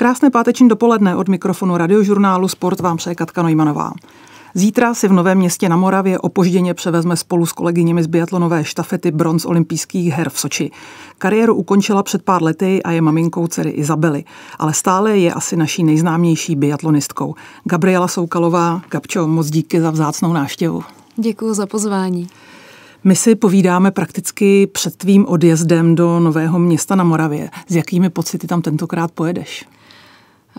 Krásné páteční dopoledne od mikrofonu radiožurnálu Sport vám přeje Katka Nojmanová. Zítra si v Novém městě na Moravě opožděně převezme spolu s kolegyněmi z biatlonové štafety bronz olympijských her v Soči. Kariéru ukončila před pár lety a je maminkou dcery Izabely, ale stále je asi naší nejznámější biatlonistkou. Gabriela Soukalová, Gabčo, moc díky za vzácnou návštěvu. Děkuji za pozvání. My si povídáme prakticky před tvým odjezdem do Nového města na Moravě. S jakými pocity tam tentokrát pojedeš?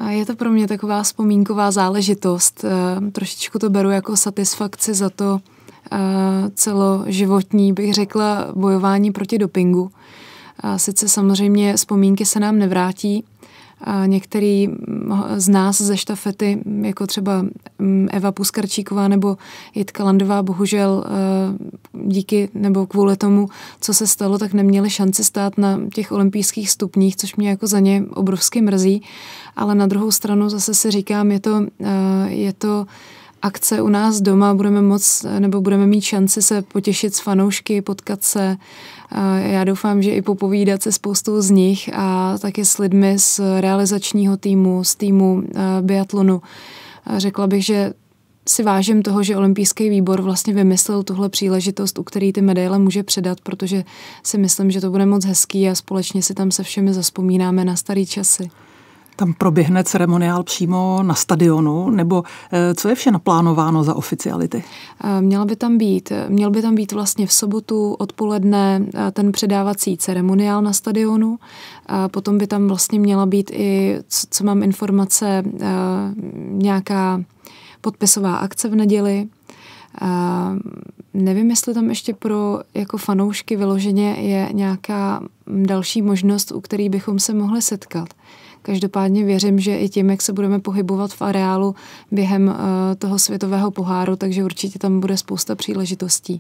Je to pro mě taková vzpomínková záležitost. Eh, trošičku to beru jako satisfakci za to eh, celoživotní, bych řekla, bojování proti dopingu. Sice samozřejmě vzpomínky se nám nevrátí, a některý mm, z nás ze štafety, mm, jako třeba mm, Eva Puskarčíková nebo Jitka Landová, bohužel eh, díky nebo kvůli tomu, co se stalo, tak neměli šanci stát na těch olympijských stupních, což mě jako za ně obrovsky mrzí. Ale na druhou stranu zase si říkám, je to, eh, je to akce u nás doma, budeme moc, nebo budeme mít šanci se potěšit s fanoušky, potkat se. Já doufám, že i popovídat se spoustou z nich a taky s lidmi z realizačního týmu, z týmu eh, biatlonu. Řekla bych, že si vážím toho, že olympijský výbor vlastně vymyslel tuhle příležitost, u který ty medaile může předat, protože si myslím, že to bude moc hezký a společně si tam se všemi zaspomínáme na starý časy tam proběhne ceremoniál přímo na stadionu, nebo eh, co je vše naplánováno za oficiality? Eh, měla by tam být, měl by tam být vlastně v sobotu odpoledne eh, ten předávací ceremoniál na stadionu, potom by tam vlastně měla být i, co mám informace, nějaká podpisová akce v neděli, Uh, nevím, jestli tam ještě pro jako fanoušky vyloženě je nějaká další možnost, u který bychom se mohli setkat. Každopádně věřím, že i tím, jak se budeme pohybovat v areálu během eh, toho světového poháru, takže určitě tam bude spousta příležitostí.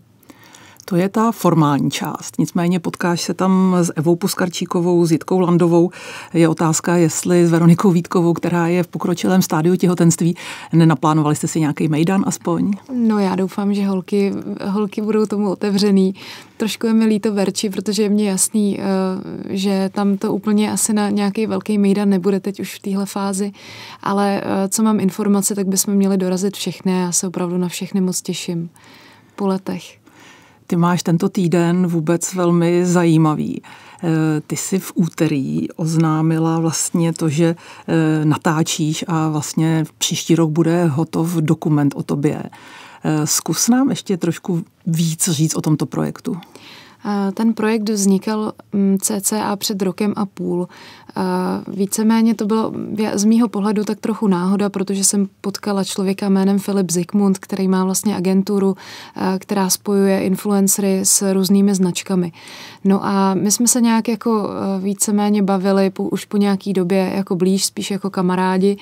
To je ta formální část. Nicméně potkáš se tam s Evou Puskarčíkovou, s Jitkou Landovou. Je otázka, jestli s Veronikou Vítkovou, která je v pokročilém stádiu těhotenství, nenaplánovali jste si nějaký mejdan aspoň? No já doufám, že holky, holky budou tomu otevřený. Trošku je mi líto Verči, protože je mně jasný, eh, že tam to úplně asi na nějaký velký mejdan nebude teď už v téhle fázi, ale eh, co mám informace, tak bychom měli dorazit všechny já se opravdu na všechny moc těším po letech. Ty máš tento týden vůbec velmi zajímavý. E, ty jsi v úterý oznámila vlastně to, že e, natáčíš a vlastně příští rok bude hotov dokument o tobě. E, zkus nám ještě trošku víc říct o tomto projektu. Ten projekt vznikal mm, cca před rokem a půl. Víceméně to bylo z mýho pohledu tak trochu náhoda, protože jsem potkala člověka jménem Filip Zikmund, který má vlastně agenturu, která spojuje influencery s různými značkami. No a my jsme se nějak jako víceméně bavili už po nějaký době jako blíž, spíš jako kamarádi.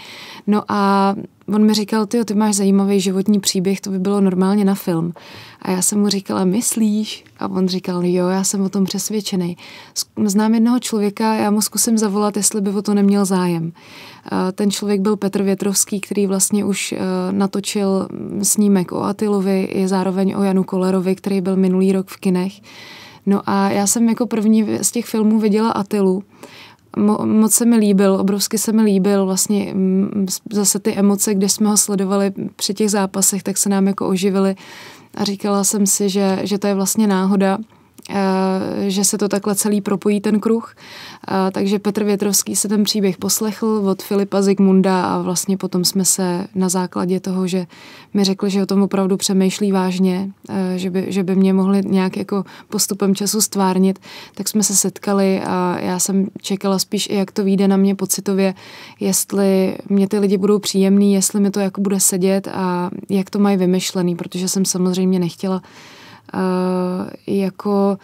No a on mi říkal, ty, ty máš zajímavý životní příběh, to by bylo normálně na film. A já jsem mu říkala, myslíš? A on říkal, jo, já jsem o tom přesvědčený. Znám jednoho člověka, já mu zkusím zavolat, jestli by o to neměl zájem. Ten člověk byl Petr Větrovský, který vlastně už eh, natočil mm, snímek o Atilovi, je zároveň o Janu Kolerovi, který byl minulý rok v kinech. No a já jsem jako první z těch filmů viděla Atilu. Mo, moc se mi líbil, obrovsky se mi líbil vlastně mm, zase ty emoce, kde jsme ho sledovali při těch zápasech, tak se nám jako oživily a říkala jsem si, že, že to je vlastně náhoda, Eh, že se to takhle celý propojí ten kruh. Eh, takže Petr Větrovský se ten příběh poslechl od Filipa Zigmunda a vlastně potom jsme se na základě toho, že mi řekl, že o tom opravdu přemýšlí vážně, eh, že by, že by mě mohli nějak jako postupem času stvárnit, tak jsme se setkali a já jsem čekala spíš i jak to vyjde na mě pocitově, jestli mě ty lidi budou příjemný, jestli mi to jako bude sedět a jak to mají vymyšlený, protože jsem samozřejmě nechtěla uh, Eh, jako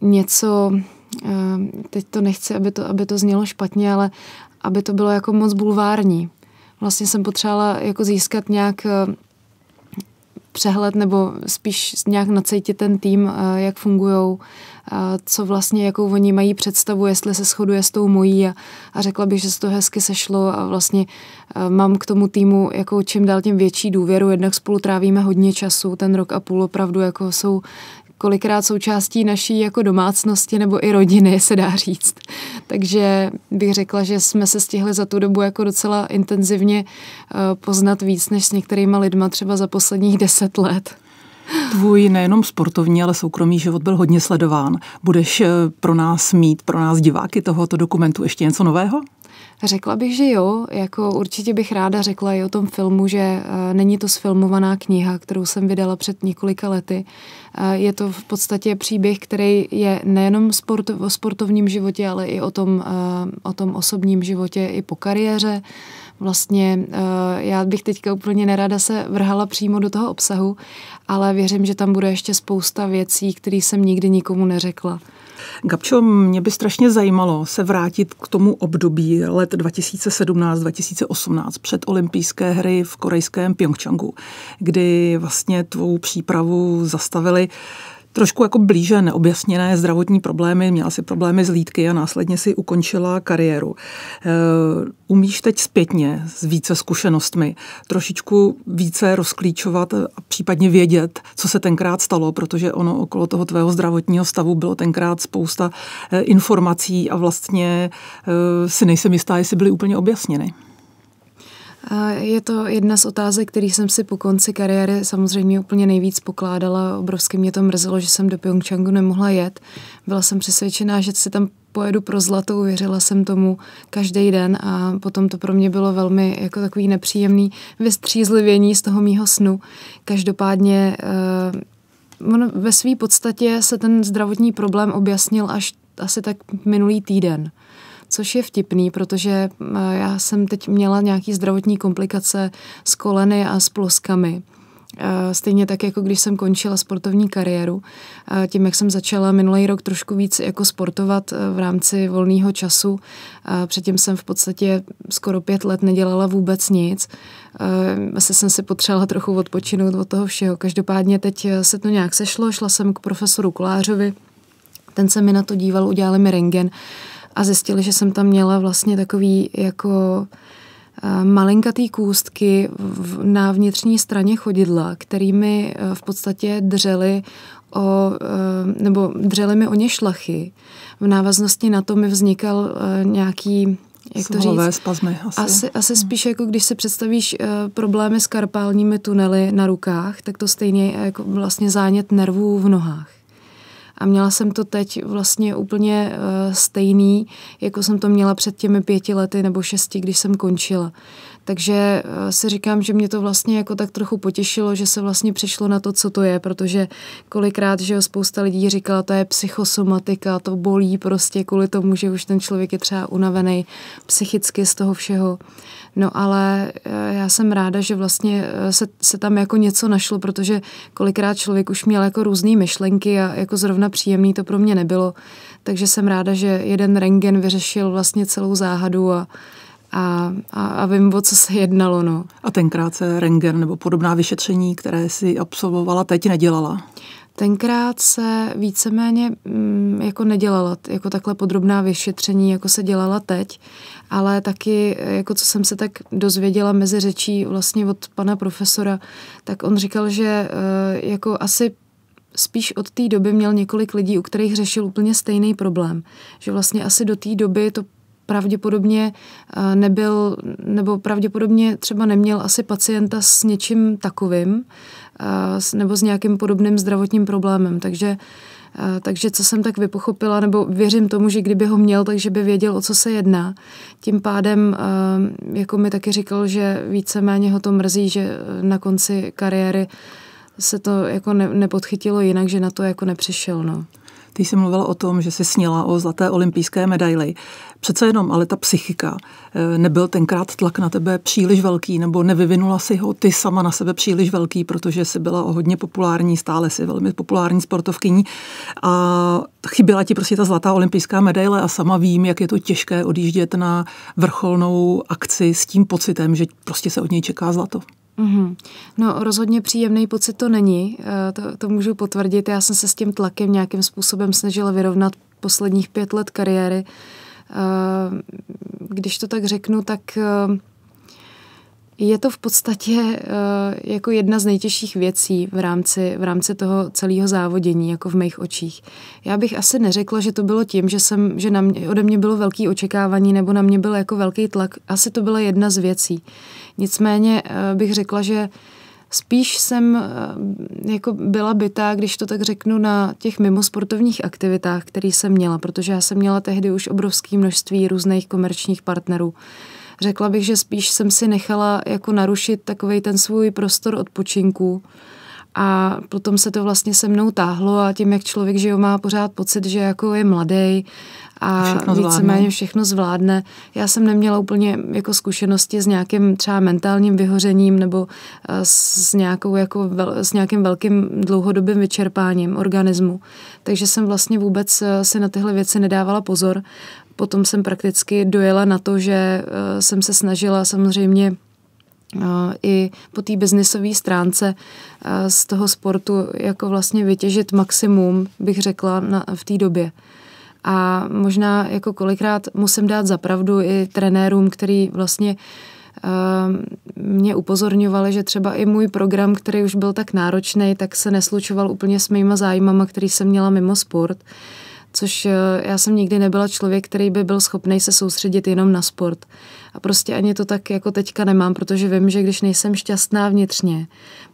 něco, eh, teď to nechci, aby to, aby to znělo špatně, ale aby to bylo jako moc bulvární. Vlastně jsem potřebovala jako získat nějak eh, přehled nebo spíš nějak nacejtit ten tým, eh, jak fungují, eh, co vlastně, jakou oni mají představu, jestli se shoduje s tou mojí a, a řekla bych, že se to hezky sešlo a vlastně eh, mám k tomu týmu jako čím dál tím větší důvěru, jednak spolu trávíme hodně času, ten rok a půl opravdu jako jsou kolikrát součástí naší jako domácnosti nebo i rodiny, se dá říct. Takže bych řekla, že jsme se stihli za tu dobu jako docela intenzivně eh, poznat víc než s některýma lidma třeba za posledních deset let. Tvůj nejenom sportovní, ale soukromý život byl hodně sledován. Budeš eh, pro nás mít, pro nás diváky tohoto dokumentu ještě něco nového? Řekla bych, že jo, jako určitě bych ráda řekla i o tom filmu, že eh, není to sfilmovaná kniha, kterou jsem vydala před několika lety. Eh, je to v podstatě příběh, který je nejenom sport, o sportovním životě, ale i o tom, eh, o tom osobním životě, i po kariéře. Vlastně já bych teďka úplně nerada se vrhala přímo do toho obsahu, ale věřím, že tam bude ještě spousta věcí, které jsem nikdy nikomu neřekla. Gabčo, mě by strašně zajímalo se vrátit k tomu období let 2017-2018 před olympijské hry v korejském Pyeongchangu, kdy vlastně tvou přípravu zastavili trošku jako blíže neobjasněné zdravotní problémy. Měla si problémy s lídky a následně si ukončila kariéru. Eh, umíš teď zpětně s více zkušenostmi trošičku více rozklíčovat a případně vědět, co se tenkrát stalo, protože ono okolo toho tvého zdravotního stavu bylo tenkrát spousta eh, informací a vlastně eh, si nejsem jistá, jestli byly úplně objasněny. Je to jedna z otázek, který jsem si po konci kariéry samozřejmě úplně nejvíc pokládala. Obrovsky mě to mrzelo, že jsem do Pyeongchangu nemohla jet. Byla jsem přesvědčená, že si tam pojedu pro zlatou, věřila jsem tomu každý den a potom to pro mě bylo velmi jako takový nepříjemný vystřízlivění z toho mýho snu. Každopádně eh, on ve své podstatě se ten zdravotní problém objasnil až asi tak minulý týden což je vtipný, protože eh, já jsem teď měla nějaký zdravotní komplikace s koleny a s ploskami. Eh, stejně tak, jako když jsem končila sportovní kariéru, eh, tím, jak jsem začala minulý rok trošku víc jako sportovat v rámci volného času, předtím jsem v podstatě skoro pět let nedělala vůbec nic, asi jsem si potřebovala trochu odpočinout od toho všeho. Každopádně teď se to nějak sešlo, šla jsem k profesoru Kolářovi, ten se mi na to díval, udělali mi rengen a zjistili, že jsem tam měla vlastně takový jako eh, malinkatý kůstky na vnitřní straně chodidla, kterými eh, v podstatě dřeli o, eh, nebo dřeli mi o ně šlachy. V návaznosti na to mi vznikal nějaký jak to říct? spazmy asi. Asi, asi hmm. spíš jako když si představíš uh, problémy s karpálními tunely na rukách, tak to stejně jako vlastně zánět nervů v nohách. A měla jsem to teď vlastně úplně eh, stejný, jako jsem to měla před těmi pěti lety nebo šesti, když jsem končila. Takže eh, si říkám, že mě to vlastně jako tak trochu potěšilo, že se vlastně přišlo na to, co to je, protože kolikrát, že jo, spousta lidí říkala, to je psychosomatika, to bolí prostě kvůli tomu, že už ten člověk je třeba unavený psychicky z toho všeho. No ale eh, já jsem ráda, že vlastně eh, se, se tam jako něco našlo, protože kolikrát člověk už měl jako různé myšlenky a jako zrovna příjemný to pro mě nebylo. Takže jsem ráda, že jeden rengen vyřešil vlastně celou záhadu a a, a, a vím, o co se jednalo. No. A tenkrát se Renger nebo podobná vyšetření, které si absolvovala, teď nedělala? Tenkrát se víceméně mm, jako nedělala jako takhle podrobná vyšetření, jako se dělala teď, ale taky, jako co jsem se tak dozvěděla mezi řečí vlastně od pana profesora, tak on říkal, že eh, jako asi spíš od té doby měl několik lidí, u kterých řešil úplně stejný problém. Že vlastně asi do té doby to pravděpodobně eh, nebyl, nebo pravděpodobně třeba neměl asi pacienta s něčím takovým, eh, nebo s nějakým podobným zdravotním problémem. Takže eh, takže co jsem tak vypochopila, nebo věřím tomu, že kdyby ho měl, takže by věděl, o co se jedná. Tím pádem, jako mi taky říkal, že víceméně ho to mrzí, že na konci kariéry se to jako ne, nepodchytilo jinak, že na to jako nepřišel. No. Ty jsi mluvila o tom, že jsi sněla o zlaté olympijské medaily. Přece jenom, ale ta psychika, eh, nebyl tenkrát tlak na tebe příliš velký, nebo nevyvinula si ho ty sama na sebe příliš velký, protože jsi byla o hodně populární, stále si velmi populární sportovkyní a chyběla ti prostě ta zlatá olympijská medaile a sama vím, jak je to těžké odjíždět na vrcholnou akci s tím pocitem, že prostě se od něj čeká zlato. Mm-hmm. No rozhodně příjemný pocit to není, eh, to, to můžu potvrdit. Já jsem se s tím tlakem nějakým způsobem snažila vyrovnat posledních pět let kariéry. Eh, když to tak řeknu, tak eh, je to v podstatě uh, jako jedna z nejtěžších věcí v rámci, v rámci toho celého závodění, jako v mých očích. Já bych asi neřekla, že to bylo tím, že, jsem, že na mě, ode mě bylo velký očekávání nebo na mě byl jako velký tlak. Asi to byla jedna z věcí. Nicméně uh, bych řekla, že Spíš jsem eh, jako byla bytá, když to tak řeknu, na těch mimosportovních aktivitách, které jsem měla, protože já jsem měla tehdy už obrovské množství různých komerčních partnerů. Řekla bych, že spíš jsem si nechala jako narušit takový ten svůj prostor odpočinku a potom se to vlastně se mnou táhlo a tím, jak člověk že jo, má pořád pocit, že jako je mladý a víceméně všechno zvládne. Já jsem neměla úplně jako zkušenosti s nějakým třeba mentálním vyhořením nebo eh, s, nějakou jako s nějakým velkým dlouhodobým vyčerpáním organismu. Takže jsem vlastně vůbec eh, si na tyhle věci nedávala pozor potom jsem prakticky dojela na to, že eh, jsem se snažila samozřejmě eh, i po té biznisové stránce eh, z toho sportu jako vlastně vytěžit maximum, bych řekla, na, v té době. A možná jako kolikrát musím dát zapravdu i trenérům, který vlastně mě upozorňovali, že třeba i můj program, který už byl tak náročný, tak se neslučoval úplně s mýma zájmama, který jsem měla mimo sport. Uh, což eh, já jsem nikdy nebyla člověk, který by byl schopný se soustředit jenom na sport. A prostě ani to tak jako teďka nemám, protože vím, že když nejsem šťastná vnitřně,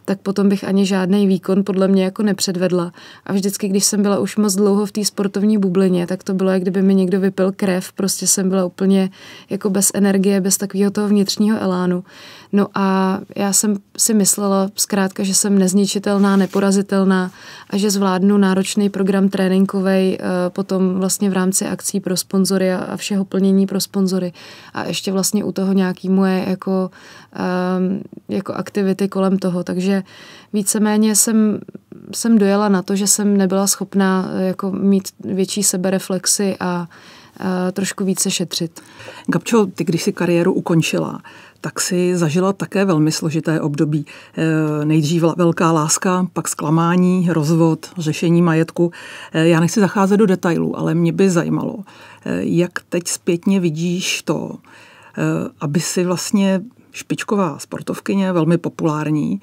tak potom bych ani žádný výkon podle mě jako nepředvedla. A vždycky, když jsem byla už moc dlouho v té sportovní bublině, tak to bylo, jak kdyby mi někdo vypil krev, prostě jsem byla úplně jako bez energie, bez takového toho vnitřního elánu. No a já jsem si myslela zkrátka, že jsem nezničitelná, neporazitelná a že zvládnu náročný program tréninkovej eh, potom vlastně v rámci akcí pro sponzory a všeho plnění pro sponzory. A ještě vlastně vlastně u toho nějaký moje jako, um, jako aktivity kolem toho. Takže víceméně jsem, jsem dojela na to, že jsem nebyla schopná eh, jako mít větší sebereflexy a eh, trošku více šetřit. Gabčo, ty když si kariéru ukončila, tak si zažila také velmi složité období. Eh, nejdřív velká láska, pak zklamání, rozvod, řešení majetku. já nechci zacházet do detailů, ale mě by zajímalo, jak teď zpětně vidíš to, Eh, aby si vlastně špičková sportovkyně, velmi populární,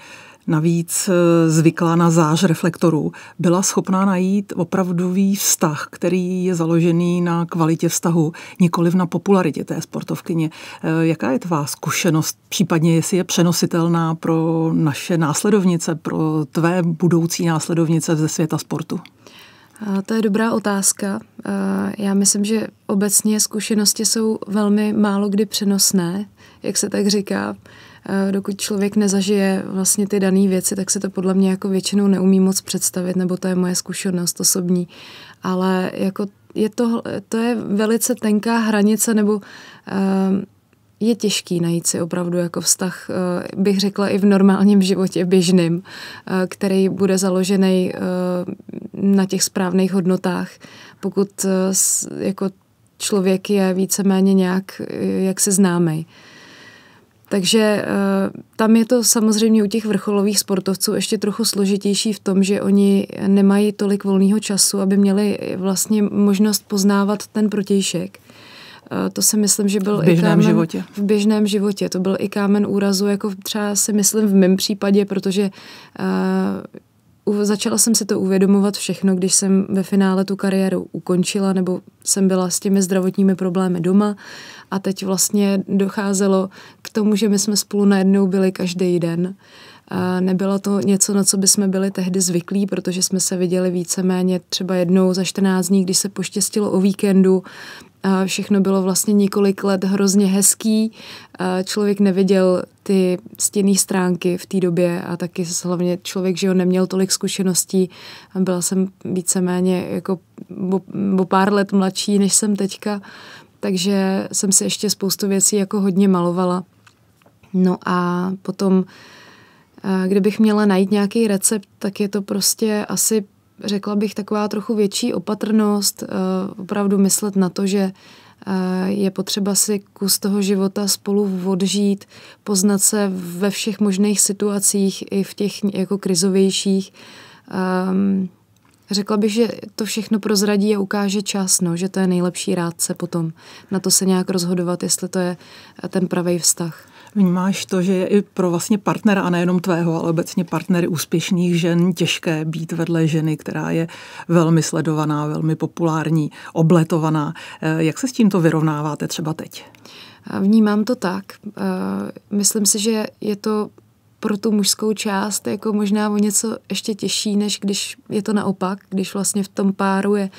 navíc eh, zvyklá na záž reflektorů, byla schopná najít opravdový vztah, který je založený na kvalitě vztahu, nikoliv na popularitě té sportovkyně. Eh, jaká je tvá zkušenost, případně jestli je přenositelná pro naše následovnice, pro tvé budoucí následovnice ze světa sportu? To je dobrá otázka. Já myslím, že obecně zkušenosti jsou velmi málo kdy přenosné, jak se tak říká. Dokud člověk nezažije vlastně ty dané věci, tak se to podle mě jako většinou neumí moc představit, nebo to je moje zkušenost osobní. Ale jako je to, to je velice tenká hranice, nebo ehm, je těžký najít si opravdu jako vztah, eh, bych řekla i v normálním životě běžným, eh, který bude založený eh, na těch správných hodnotách. Pokud jako člověk je víceméně nějak, jak se známý. Takže tam je to samozřejmě u těch vrcholových sportovců ještě trochu složitější v tom, že oni nemají tolik volného času, aby měli vlastně možnost poznávat ten protějšek. Eh, to si myslím, že byl v běžném i kámen, životě. V běžném životě. To byl i kámen úrazu, jako třeba si myslím v mém případě, protože uh, začala jsem si to uvědomovat všechno, když jsem ve finále tu kariéru ukončila, nebo jsem byla s těmi zdravotními problémy doma a teď vlastně docházelo k tomu, že my jsme spolu najednou byli každý den. A eh, nebylo to něco, na co bychom byli tehdy zvyklí, protože jsme se viděli víceméně třeba jednou za 14 dní, když se poštěstilo o víkendu, Všechno bylo vlastně několik let hrozně hezký. Člověk neviděl ty stěný stránky v té době a taky hlavně člověk, že ho neměl tolik zkušeností. Byla jsem víceméně jako o pár let mladší, než jsem teďka, takže jsem si ještě spoustu věcí jako hodně malovala. No a potom, kdybych měla najít nějaký recept, tak je to prostě asi řekla bych, taková trochu větší opatrnost, eh, opravdu myslet na to, že eh, je potřeba si kus toho života spolu odžít, poznat se ve všech možných situacích, i v těch jako krizovějších. Ehm, řekla bych, že to všechno prozradí a ukáže čas, no, že to je nejlepší rádce potom. Na to se nějak rozhodovat, jestli to je ten pravý vztah. Vnímáš to, že je i pro vlastně partnera, a nejenom tvého, ale obecně partnery úspěšných žen těžké být vedle ženy, která je velmi sledovaná, velmi populární, obletovaná. Eh, jak se s tímto vyrovnáváte třeba teď? Eh, vnímám to tak. Eh, myslím si, že je to pro tu mužskou část jako možná o něco ještě těžší, než když je to naopak, když vlastně v tom páru je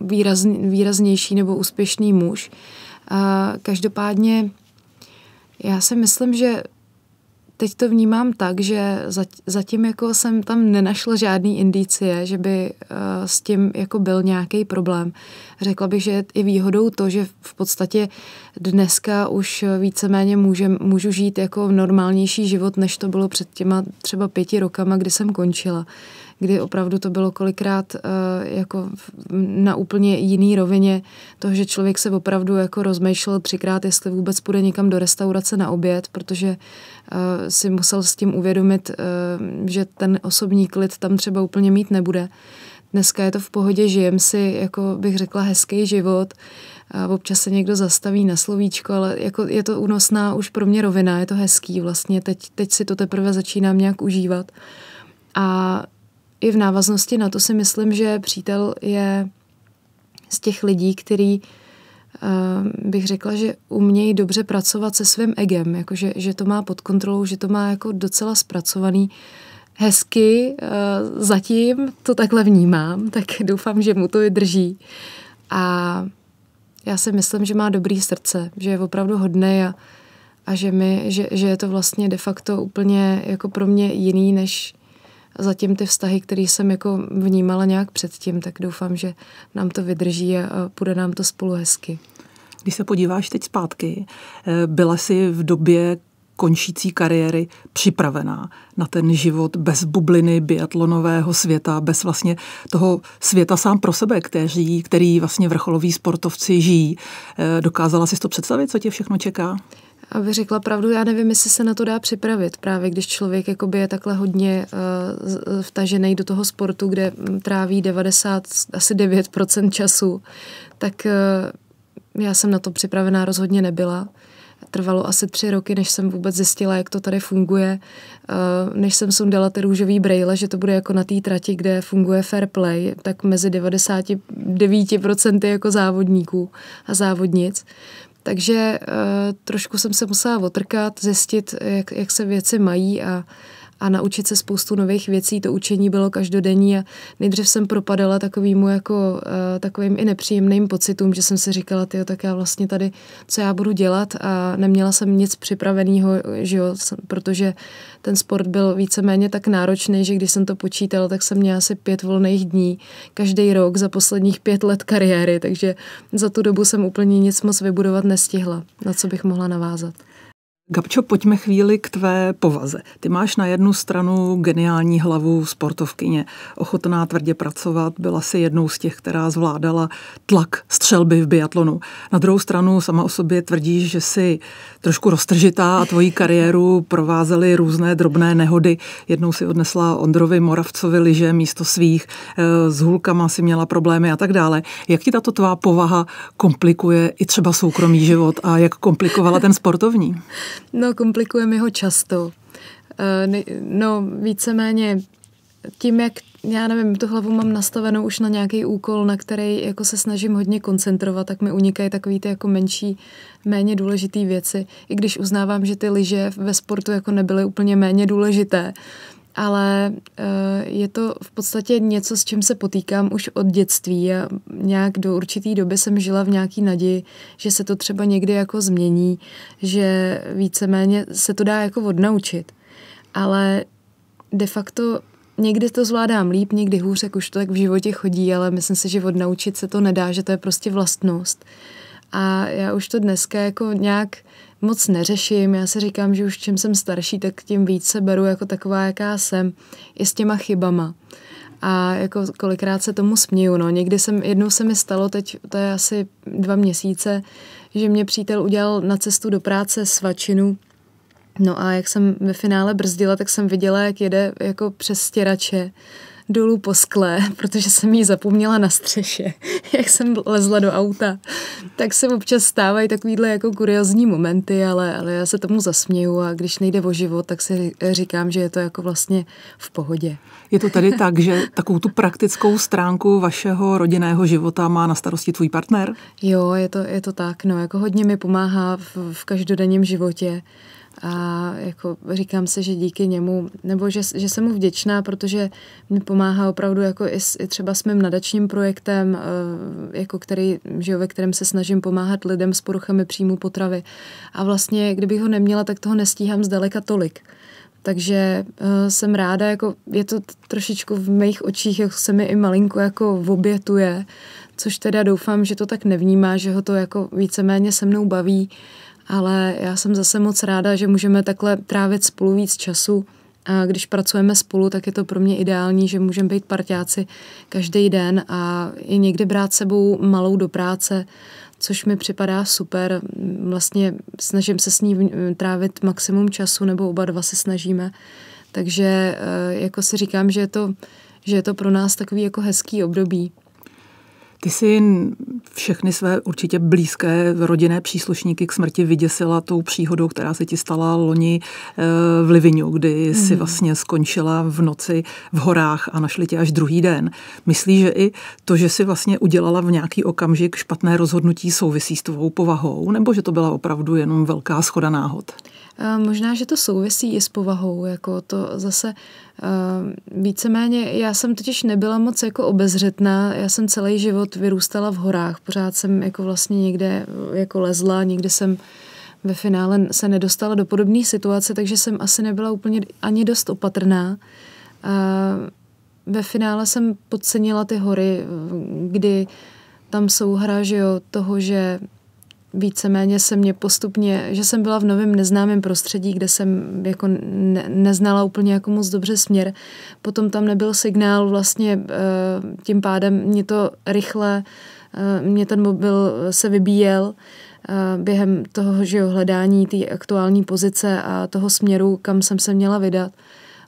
výrazn, výraznější nebo úspěšný muž. každopádně já si myslím, že teď to vnímám tak, že zatím jako jsem tam nenašla žádný indicie, že by eh, s tím jako byl nějaký problém. Řekla bych, že je i výhodou to, že v podstatě dneska už víceméně může, můžu žít jako normálnější život, než to bylo před těma třeba pěti rokama, kdy jsem končila kdy opravdu to bylo kolikrát eh, jako na úplně jiný rovině toho, že člověk se opravdu jako rozmýšlel třikrát, jestli vůbec půjde někam do restaurace na oběd, protože eh, si musel s tím uvědomit, eh, že ten osobní klid tam třeba úplně mít nebude. Dneska je to v pohodě, žijem si, jako bych řekla, hezký život. A občas se někdo zastaví na slovíčko, ale jako je to únosná už pro mě rovina, je to hezký vlastně. Teď, teď si to teprve začínám nějak užívat. A i v návaznosti na to si myslím, že přítel je z těch lidí, který eh, bych řekla, že umějí dobře pracovat se svým egem, jakože, že to má pod kontrolou, že to má jako docela zpracovaný hezky, eh, zatím to takhle vnímám, tak doufám, že mu to vydrží. A já si myslím, že má dobrý srdce, že je opravdu hodný a, a že, mi, že, že je to vlastně de facto úplně jako pro mě jiný, než zatím ty vztahy, které jsem jako vnímala nějak předtím, tak doufám, že nám to vydrží a bude nám to spolu hezky. Když se podíváš teď zpátky, eh, byla jsi v době končící kariéry připravená na ten život bez bubliny biatlonového světa, bez vlastně toho světa sám pro sebe, který, který vlastně vrcholoví sportovci žijí. Eh, dokázala jsi to představit, co tě všechno čeká? Aby řekla pravdu, já nevím, jestli se na to dá připravit, právě když člověk jakoby je takhle hodně uh, eh, eh, vtažený do toho sportu, kde mm, tráví 90, asi 9% času, tak uh, já jsem na to připravená rozhodně nebyla. Trvalo asi tři roky, než jsem vůbec zjistila, jak to tady funguje, než jsem sundala ty růžový brejle, že to bude jako na té trati, kde funguje fair play, tak mezi 99% jako závodníků a závodnic. Takže eh, trošku jsem se musela otrkat, zjistit, jak, jak se věci mají a a naučit se spoustu nových věcí. To učení bylo každodenní a nejdřív jsem propadala takovýmu jako eh, takovým i nepříjemným pocitům, že jsem si říkala, ty tak já vlastně tady, co já budu dělat a neměla jsem nic připraveného, že jo, protože ten sport byl víceméně tak náročný, že když jsem to počítala, tak jsem měla asi pět volných dní každý rok za posledních pět let kariéry, takže za tu dobu jsem úplně nic moc vybudovat nestihla, na co bych mohla navázat. Gabčo, pojďme chvíli k tvé povaze. Ty máš na jednu stranu geniální hlavu sportovkyně, ochotná tvrdě pracovat, byla si jednou z těch, která zvládala tlak střelby v biatlonu. Na druhou stranu sama o sobě tvrdíš, že jsi trošku roztržitá a tvoji kariéru provázely různé drobné nehody. Jednou si odnesla Ondrovi Moravcovi liže místo svých, eh, s hulkama si měla problémy a tak dále. Jak ti tato tvá povaha komplikuje i třeba soukromý život a jak komplikovala ten sportovní? No, komplikuje ho často. Eh, no, víceméně tím, jak já nevím, tu hlavu mám nastavenou už na nějaký úkol, na který jako se snažím hodně koncentrovat, tak mi unikají takový ty jako menší, méně důležité věci. I když uznávám, že ty lyže ve sportu jako nebyly úplně méně důležité, ale eh, je to v podstatě něco, s čím se potýkám už od dětství Já nějak do určitý doby jsem žila v nějaký naději, že se to třeba někdy jako změní, že víceméně se to dá jako odnaučit. Ale de facto někdy to zvládám líp, někdy hůř, jak už to tak v životě chodí, ale myslím si, že odnaučit se to nedá, že to je prostě vlastnost. Uh, a já už to dneska jako nějak moc neřeším. Já si říkám, že už čím jsem starší, tak tím víc se beru jako taková, jaká jsem, i s těma chybama. A jako kolikrát se tomu směju. No. Někdy jsem, jednou se mi stalo, teď to je asi dva měsíce, že mě přítel udělal na cestu do práce svačinu, No a jak jsem ve finále brzdila, tak jsem viděla, jak jede jako přes stěrače dolů po skle, protože jsem ji zapomněla na střeše, jak jsem lezla do auta. Tak se občas stávají takovýhle jako kuriozní momenty, ale, ale já se tomu zasměju a když nejde o život, tak si říkám, že je to jako vlastně v pohodě. Je to tady tak, že takovou tu praktickou stránku vašeho rodinného života má na starosti tvůj partner? Jo, je to, je to tak. No, jako hodně mi pomáhá v, v každodenním životě a jako říkám se, že díky němu, nebo že, že jsem mu vděčná, protože mi pomáhá opravdu jako i, s, i třeba s mým nadačním projektem, eh, jako který, že jo, ve kterém se snažím pomáhat lidem s poruchami příjmu potravy. A vlastně, kdybych ho neměla, tak toho nestíhám zdaleka tolik. Takže uh, jsem ráda, jako je to trošičku v mých očích, jak se mi i malinko jako obětuje, což teda doufám, že to tak nevnímá, že ho to jako víceméně se mnou baví. Uh, ale já jsem zase moc ráda, že můžeme takhle trávit spolu víc času. A když pracujeme spolu, tak je to pro mě ideální, že můžeme být partiáci každý den a i někdy brát sebou malou do práce, což mi připadá super. Vlastně snažím se s ní trávit maximum času, nebo oba dva se snažíme. Takže eh, jako si říkám, že je to, že je to pro nás takový jako hezký období. Ty jsi všechny své určitě blízké rodinné příslušníky k smrti vyděsila tou příhodou, která se ti stala loni eh, v Livinu, kdy jsi mhm. vlastně skončila v noci v horách a našli tě až druhý den. Myslíš, že i to, že jsi vlastně udělala v nějaký okamžik špatné rozhodnutí souvisí s tvou povahou, nebo že to byla opravdu jenom velká schoda náhod? Eh, možná, že to souvisí i s povahou, jako to zase eh, víceméně, já jsem totiž nebyla moc jako obezřetná, já jsem celý život vyrůstala v horách, pořád jsem jako vlastně někde eh, jako lezla, někde jsem ve finále se nedostala do podobné situace, takže jsem asi nebyla úplně ani dost opatrná. A ve finále jsem podcenila ty hory, kdy tam jsou hra, že jo, toho, že víceméně se mě postupně, že jsem byla v novém neznámém prostředí, kde jsem jako ne, neznala úplně jako moc dobře směr. Potom tam nebyl signál vlastně, eh, tím pádem mě to rychle, eh, mě ten mobil se vybíjel eh, během toho, že hledání té aktuální pozice a toho směru, kam jsem se měla vydat.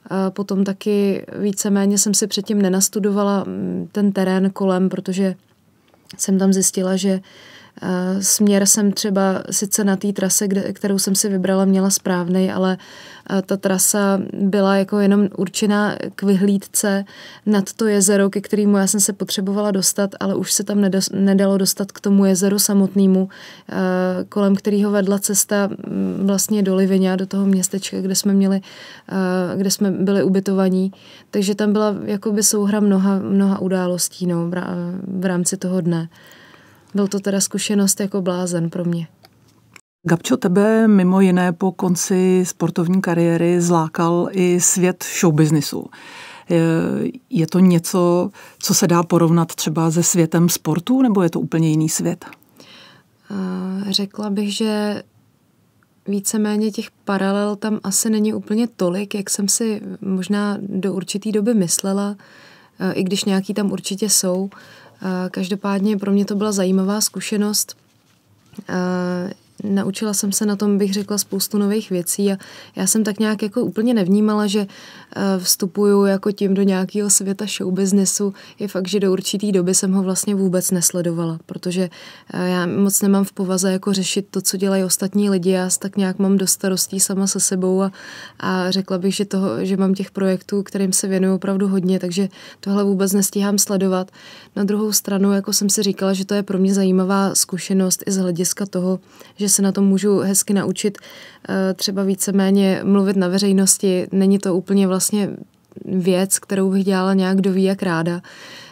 A potom taky víceméně jsem si předtím nenastudovala mm, ten terén kolem, protože jsem tam zjistila, že uh, Směr jsem třeba sice na té trase, kde, kterou jsem si vybrala, měla správný, ale ta trasa byla jako jenom určená k vyhlídce nad to jezero, ke kterému já jsem se potřebovala dostat, ale už se tam nedalo dostat k tomu jezeru samotnému, kolem kterého vedla cesta mm, vlastně do Livinia, do toho městečka, kde jsme měli, kde jsme byli ubytovaní. Takže tam byla jakoby souhra mnoha, mnoha událostí no, v rámci toho dne. Byl to teda zkušenost jako blázen pro mě. Gabčo, tebe mimo jiné po konci sportovní kariéry zlákal i svět showbiznisu. Je to něco, co se dá porovnat třeba se světem sportu, nebo je to úplně jiný svět? Řekla bych, že víceméně těch paralel tam asi není úplně tolik, jak jsem si možná do určité doby myslela, e, i když nějaký tam určitě jsou. Každopádně pro mě to byla zajímavá zkušenost naučila jsem se na tom, bych řekla, spoustu nových věcí a já jsem tak nějak jako úplně nevnímala, že eh, vstupuju jako tím do nějakého světa showbiznesu. Je fakt, že do určitý doby jsem ho vlastně vůbec nesledovala, protože eh, já moc nemám v povaze jako řešit to, co dělají ostatní lidi. Já tak nějak mám do starostí sama se sebou a, a řekla bych, že, toho, že mám těch projektů, kterým se věnuju opravdu hodně, takže tohle vůbec nestíhám sledovat. Na druhou stranu, jako jsem si říkala, že to je pro mě zajímavá zkušenost i z hlediska toho, že se na tom můžu hezky naučit eh, třeba víceméně mluvit na veřejnosti. Není to úplně vlastně věc, kterou bych dělala nějak kdo ví jak ráda.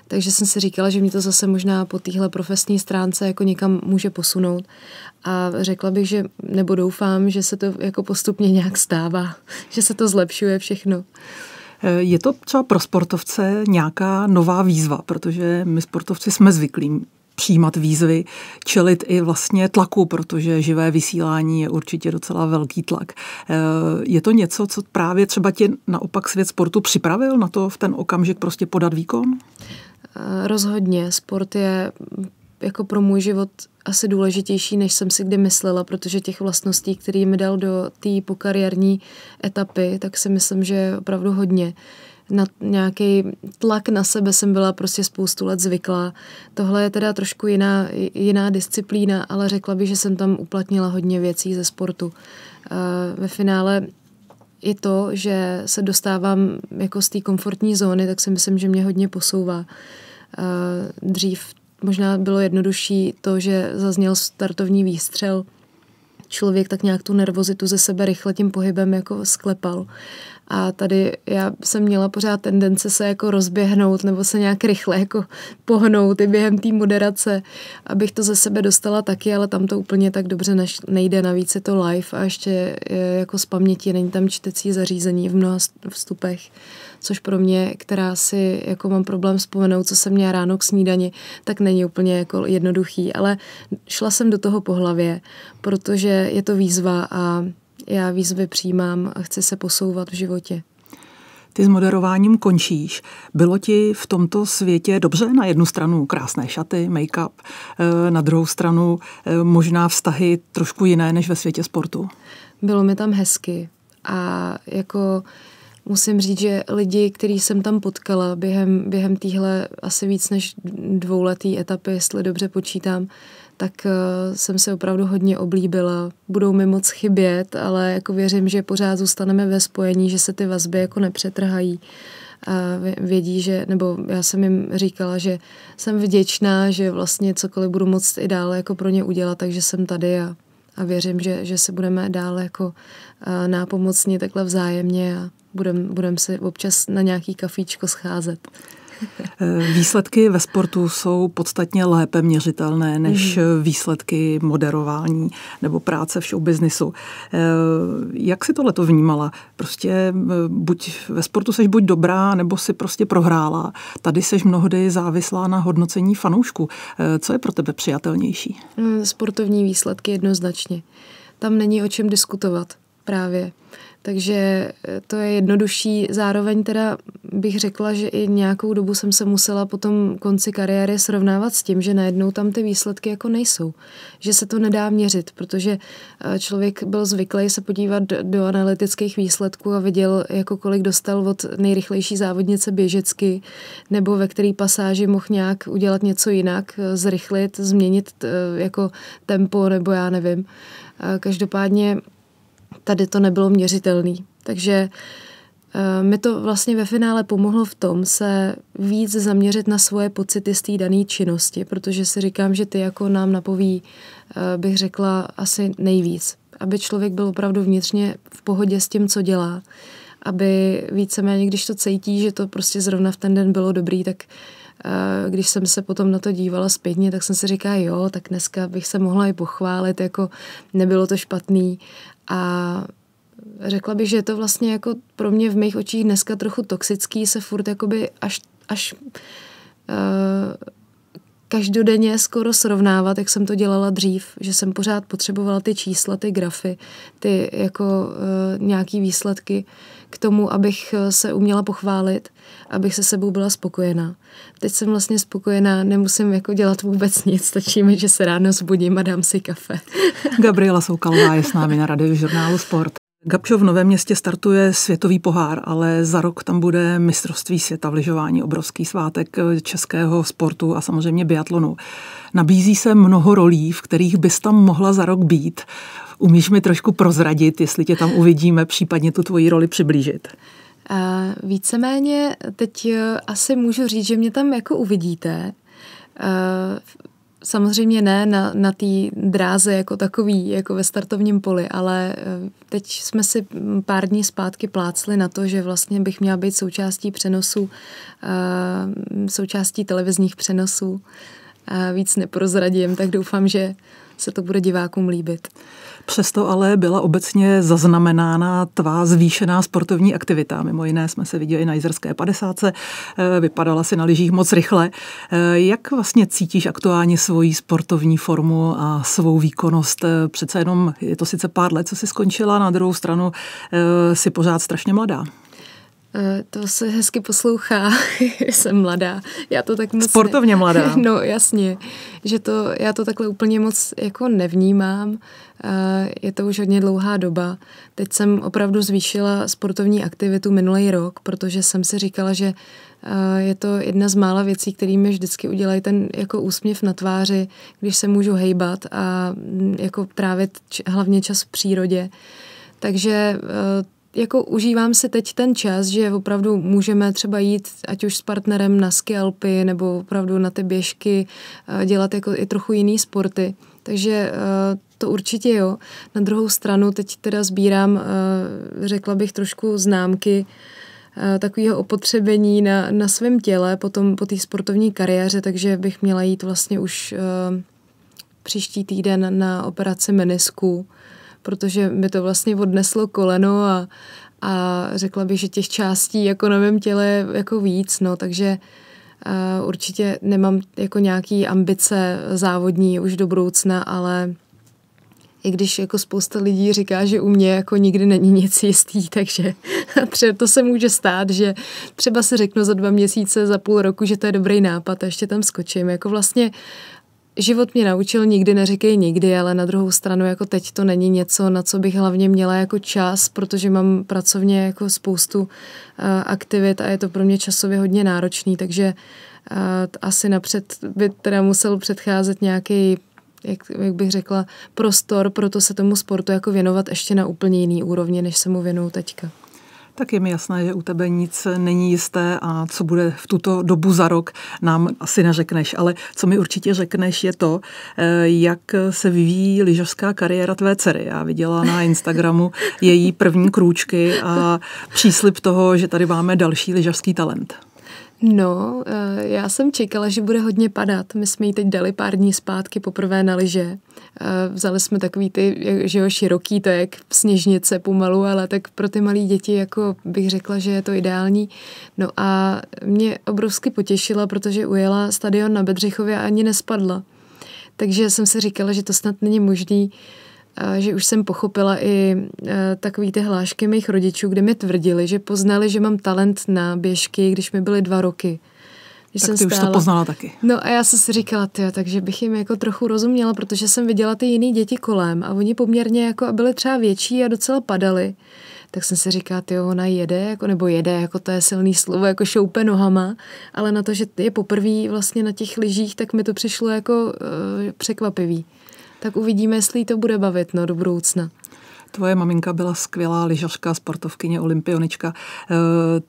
Takže jsem si říkala, že mě to zase možná po téhle profesní stránce jako někam může posunout. A řekla bych, že nebo doufám, že se to jako postupně nějak stává, že se to zlepšuje všechno. Eh, je to třeba pro sportovce nějaká nová výzva, protože my sportovci jsme zvyklí přijímat výzvy, čelit i vlastně tlaku, protože živé vysílání je určitě docela velký tlak. Eh, je to něco, co právě třeba tě naopak svět sportu připravil na to v ten okamžik prostě podat výkon? Eh, rozhodně. Sport je mm, jako pro můj život asi důležitější, než jsem si kdy myslela, protože těch vlastností, které mi dal do té pokariérní etapy, tak si myslím, že je opravdu hodně na nějaký tlak na sebe jsem byla prostě spoustu let zvyklá. Tohle je teda trošku jiná, jiná disciplína, ale řekla bych, že jsem tam uplatnila hodně věcí ze sportu. Eh, ve finále i to, že se dostávám jako z té komfortní zóny, tak si myslím, že mě hodně posouvá. Eh, dřív možná bylo jednodušší to, že zazněl startovní výstřel, člověk tak nějak tu nervozitu ze sebe rychle tím pohybem jako sklepal. A tady já jsem měla pořád tendence se jako rozběhnout nebo se nějak rychle jako pohnout i během té moderace, abych to ze sebe dostala taky, ale tam to úplně tak dobře nejde. Navíc je to live a ještě jako z paměti není tam čtecí zařízení v mnoha vstupech, což pro mě, která si jako mám problém vzpomenout, co jsem měla ráno k snídani, tak není úplně jako jednoduchý, ale šla jsem do toho po hlavě, protože je to výzva a já výzvy přijímám a chci se posouvat v životě. Ty s moderováním končíš. Bylo ti v tomto světě dobře? Na jednu stranu krásné šaty, make-up, eh, na druhou stranu eh, možná vztahy trošku jiné než ve světě sportu? Bylo mi tam hezky a jako musím říct, že lidi, který jsem tam potkala během, během téhle asi víc než dvouletý etapy, jestli dobře počítám, tak eh, jsem se opravdu hodně oblíbila. Budou mi moc chybět, ale jako věřím, že pořád zůstaneme ve spojení, že se ty vazby jako nepřetrhají. A vědí, že, nebo já jsem jim říkala, že jsem vděčná, že vlastně cokoliv budu moct i dále jako pro ně udělat, takže jsem tady a, a věřím, že, že se budeme dále jako eh, nápomocně takhle vzájemně a budeme budem se občas na nějaký kafíčko scházet. Eh, výsledky ve sportu jsou podstatně lépe měřitelné než mhm. výsledky moderování nebo práce v showbiznisu. Eh, jak si tohle to vnímala? Prostě eh, buď ve sportu seš buď dobrá, nebo si prostě prohrála. Tady seš mnohdy závislá na hodnocení fanoušku. Co je pro tebe přijatelnější? Mm, sportovní výsledky jednoznačně. Tam není o čem diskutovat právě. Takže eh, to je jednodušší. Zároveň teda bych řekla, že i nějakou dobu jsem se musela po tom konci kariéry srovnávat s tím, že najednou tam ty výsledky jako nejsou. Že se to nedá měřit, protože eh, člověk byl zvyklý se podívat do analytických výsledků a viděl, jako kolik dostal od nejrychlejší závodnice běžecky, nebo ve který pasáži mohl nějak udělat něco jinak, eh, zrychlit, změnit jako tempo, nebo já nevím. Každopádně tady to nebylo měřitelný. Takže eh, mi to vlastně ve finále pomohlo v tom se víc zaměřit na svoje pocity z té dané činnosti, protože si říkám, že ty jako nám napoví, eh, bych řekla, asi nejvíc. Aby člověk byl opravdu vnitřně v pohodě s tím, co dělá. Aby víceméně, když to cítí, že to prostě zrovna v ten den bylo dobrý, tak Eh, když jsem se potom na to dívala zpětně, tak jsem si říkala, jo, tak dneska bych se mohla i pochválit, jako nebylo to špatný. A řekla bych, že je to vlastně jako pro mě v mých očích dneska trochu toxický, se furt jakoby až, až uh, každodenně skoro srovnávat, jak jsem to dělala dřív, že jsem pořád potřebovala ty čísla, ty grafy, ty jako uh, nějaký výsledky k tomu, abych eh, se uměla pochválit, abych se sebou byla spokojená. Teď jsem vlastně spokojená, nemusím jako dělat vůbec nic, stačí mi, že se ráno zbudím a dám si kafe. Gabriela Soukalová je s námi na radiožurnálu Sport. Gabčo v Novém městě startuje světový pohár, ale za rok tam bude mistrovství světa v lyžování, obrovský svátek eh, českého sportu a samozřejmě biatlonu. Nabízí se mnoho rolí, v kterých bys tam mohla za rok být. Umíš mi trošku prozradit, jestli tě tam uvidíme, případně tu tvoji roli přiblížit? A eh, víceméně teď eh, asi můžu říct, že mě tam jako uvidíte. Samozřejmě ne na, na té dráze jako takový, jako ve startovním poli, ale eh, teď jsme si pár dní zpátky plácli na to, že vlastně bych měla být součástí přenosu, eh, součástí televizních přenosů. Eh, víc neprozradím, tak doufám, že se to bude divákům líbit. Přesto ale byla obecně zaznamenána tvá zvýšená sportovní aktivita. Mimo jiné jsme se viděli na jizerské 50. Eh, vypadala si na lyžích moc rychle. Eh, jak vlastně cítíš aktuálně svoji sportovní formu a svou výkonnost? Eh, přece jenom je to sice pár let, co jsi skončila, na druhou stranu si pořád strašně mladá. Eh, to se hezky poslouchá, jsem mladá. Já to tak moc Sportovně ne... mladá. No jasně, že to, já to takhle úplně moc jako nevnímám. Eh, je to už hodně dlouhá doba. Teď jsem opravdu zvýšila sportovní aktivitu minulý rok, protože jsem si říkala, že eh, je to jedna z mála věcí, které mi vždycky udělají ten jako úsměv na tváři, když se můžu hejbat a mm, jako trávit hlavně čas v přírodě. Takže jako užívám si teď ten čas, že opravdu můžeme třeba jít ať už s partnerem na skialpy nebo opravdu na ty běžky, eh, dělat jako i trochu jiný sporty. Takže eh, to určitě jo. Na druhou stranu teď teda sbírám, eh, řekla bych trošku známky takového opotřebení na, na svém těle potom po té sportovní kariéře, takže bych měla jít vlastně už příští týden na operaci menisku protože mi to vlastně odneslo koleno a, a řekla bych, že těch částí jako na mém těle jako víc, no, takže uh, určitě nemám jako nějaký ambice závodní už do budoucna, ale i když jako spousta lidí říká, že u mě jako nikdy není nic jistý, takže to se může stát, že třeba si řeknu za dva měsíce, za půl roku, že to je dobrý nápad a ještě tam skočím. Jako vlastně život mě naučil, nikdy neříkej nikdy, ale na druhou stranu jako teď to není něco, na co bych hlavně měla jako čas, protože mám pracovně jako spoustu uh, aktivit a je to pro mě časově hodně náročný, takže uh, asi napřed by teda musel předcházet nějaký jak, jak bych řekla, prostor pro to se tomu sportu jako věnovat ještě na úplně jiný úrovni, než se mu věnuju teďka. Tak je mi jasné, že u tebe nic není jisté a co bude v tuto dobu za rok, nám asi neřekneš. Ale co mi určitě řekneš, je to, eh, jak se vyvíjí lyžařská kariéra tvé dcery. Já viděla na Instagramu její první krůčky a příslip toho, že tady máme další lyžařský talent. No, eh, já jsem čekala, že bude hodně padat. My jsme jí teď dali pár dní zpátky poprvé na lyže Vzali jsme takový ty, že jo, široký, to je jak sněžnice pomalu, ale tak pro ty malé děti jako bych řekla, že je to ideální. No a mě obrovsky potěšila, protože ujela stadion na Bedřichově a ani nespadla. Takže jsem si říkala, že to snad není možný, že už jsem pochopila i e, takový ty hlášky mých rodičů, kde mi tvrdili, že poznali, že mám talent na běžky, když mi byly dva roky. Že tak jsem ty stála. už to poznala taky. No a já jsem si říkala, ty, takže bych jim jako trochu rozuměla, protože jsem viděla ty jiný děti kolem a oni poměrně jako a byly třeba větší a docela padaly. Tak jsem si říkala, ty, ona jede, jako, nebo jede, jako to je silný slovo, jako šoupe nohama, ale na to, že je poprvé vlastně na těch lyžích, tak mi to přišlo jako uh, překvapivý. Tak uvidíme, jestli to bude bavit no, do budoucna. Tvoje maminka byla skvělá lyžařka, sportovkyně, olympionička. E,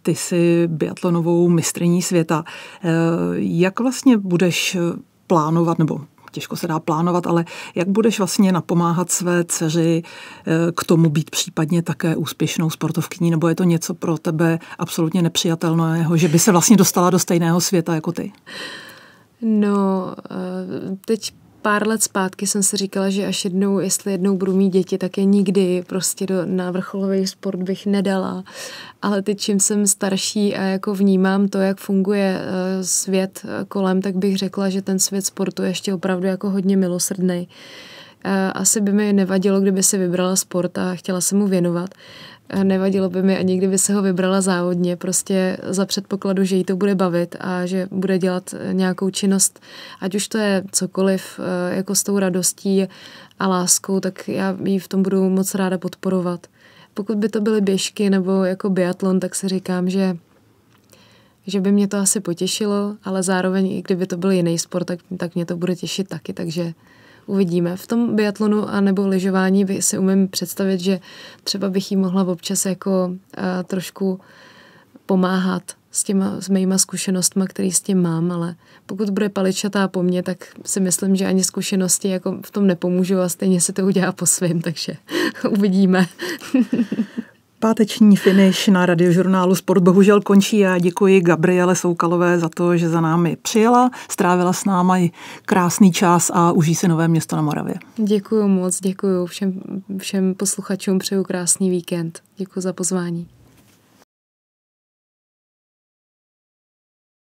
ty jsi biatlonovou mistrní světa. E, jak vlastně budeš plánovat, nebo těžko se dá plánovat, ale jak budeš vlastně napomáhat své dceři e, k tomu být případně také úspěšnou sportovkyní, nebo je to něco pro tebe absolutně nepřijatelného, že by se vlastně dostala do stejného světa jako ty? No, teď pár let zpátky jsem si říkala, že až jednou, jestli jednou budu mít děti, tak je nikdy prostě do, na vrcholový sport bych nedala. Ale teď, čím jsem starší a jako vnímám to, jak funguje eh, svět eh, kolem, tak bych řekla, že ten svět sportu je ještě opravdu jako hodně milosrdný. Eh, asi by mi nevadilo, kdyby si vybrala sport a chtěla se mu věnovat. Nevadilo by mi ani, kdyby se ho vybrala závodně, prostě za předpokladu, že jí to bude bavit a že bude dělat eh, nějakou činnost, ať už to je cokoliv, eh, jako s tou radostí a láskou, tak já ji v tom budu moc ráda podporovat. Pokud by to byly běžky nebo jako biatlon, tak si říkám, že že by mě to asi potěšilo, ale zároveň i kdyby to byl jiný sport, tak, tak mě to bude těšit taky, takže uvidíme. V tom biatlonu a nebo lyžování by si umím představit, že třeba bych jí mohla občas jako a, eh, trošku pomáhat s, těma, s mýma zkušenostmi, který s tím mám, ale pokud bude paličatá po mně, tak si myslím, že ani zkušenosti jako v tom nepomůžu a stejně se to udělá po svým, takže uvidíme. Páteční finish na radiožurnálu Sport bohužel končí. a děkuji Gabriele Soukalové za to, že za námi přijela, strávila s náma i krásný čas a uží si nové město na Moravě. Děkuji moc, děkuji všem, všem posluchačům, přeju krásný víkend. Děkuji za pozvání.